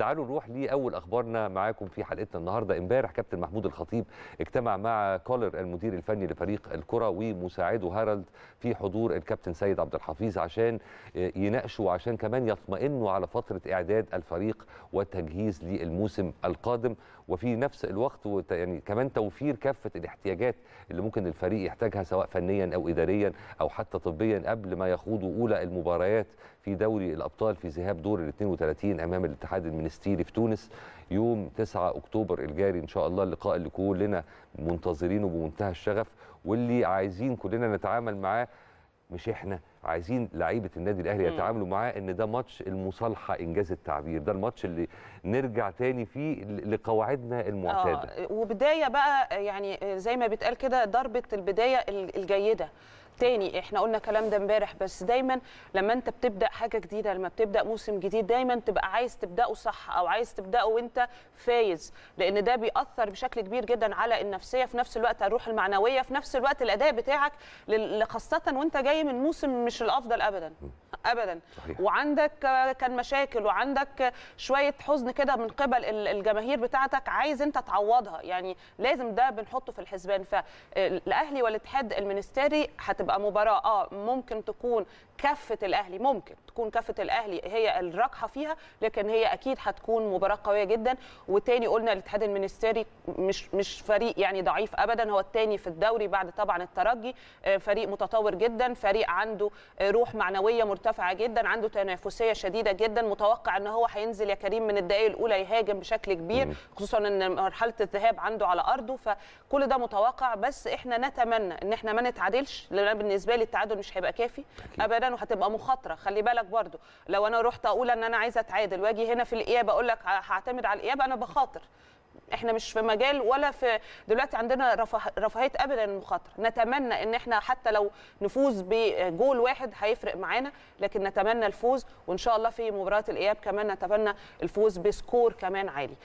تعالوا نروح لأول أخبارنا معاكم في حلقتنا النهاردة امبارح كابتن محمود الخطيب اجتمع مع كولر المدير الفني لفريق الكرة ومساعده هارالد في حضور الكابتن سيد عبد الحفيظ عشان يناقشوا وعشان كمان يطمئنوا على فترة إعداد الفريق والتجهيز للموسم القادم وفي نفس الوقت يعني كمان توفير كافة الاحتياجات اللي ممكن الفريق يحتاجها سواء فنيا أو إداريا أو حتى طبيا قبل ما يخوضوا أولى المباريات في دوري الأبطال في ذهاب دور ال 32 أمام الاتحاد المنستيري الستيري في تونس يوم 9 اكتوبر الجاري ان شاء الله اللقاء اللي كلنا منتظرينه بمنتهى الشغف واللي عايزين كلنا نتعامل معاه مش احنا عايزين لعيبه النادي الاهلي يتعاملوا معاه ان ده ماتش المصالحه انجاز التعبير ده الماتش اللي نرجع تاني فيه لقواعدنا المعتاده آه وبدايه بقى يعني زي ما بيتقال كده ضربه البدايه الجيده تاني احنا قلنا الكلام ده امبارح بس دايما لما انت بتبدا حاجه جديده لما بتبدا موسم جديد دايما تبقى عايز تبداه صح او عايز تبداه وانت فايز لان ده بيأثر بشكل كبير جدا على النفسيه في نفس الوقت الروح المعنويه في نفس الوقت الاداء بتاعك خاصه وانت جاي من موسم مش الافضل ابدا ابدا صحيح. وعندك كان مشاكل وعندك شويه حزن كده من قبل الجماهير بتاعتك عايز انت تعوضها يعني لازم ده بنحطه في الحسبان فالاهلي والاتحاد المنستري هتبقى مباراه اه ممكن تكون كفه الاهلي ممكن تكون كفه الاهلي هي الراجحه فيها لكن هي اكيد هتكون مباراه قويه جدا وتاني قلنا الاتحاد المنستري مش مش فريق يعني ضعيف ابدا هو التاني في الدوري بعد طبعا الترجي آه، فريق متطور جدا فريق عنده روح معنويه مرتبطه مرتفعه جدا عنده تنافسيه شديده جدا متوقع ان هو هينزل يا كريم من الدقائق الاولى يهاجم بشكل كبير خصوصا ان مرحله الذهاب عنده على ارضه فكل ده متوقع بس احنا نتمنى ان احنا ما نتعادلش لان انا بالنسبه لي التعادل مش هيبقى كافي ابدا وهتبقى مخاطره خلي بالك برده لو انا رحت اقول ان انا عايزه اتعادل واجي هنا في الاياب اقول لك هعتمد على الاياب انا بخاطر احنا مش في مجال ولا في دلوقتي عندنا رفاهيه ابدا المخاطره نتمنى ان احنا حتى لو نفوز بجول واحد هيفرق معانا لكن نتمنى الفوز وان شاء الله في مباراه الاياب كمان نتمنى الفوز بسكور كمان عالي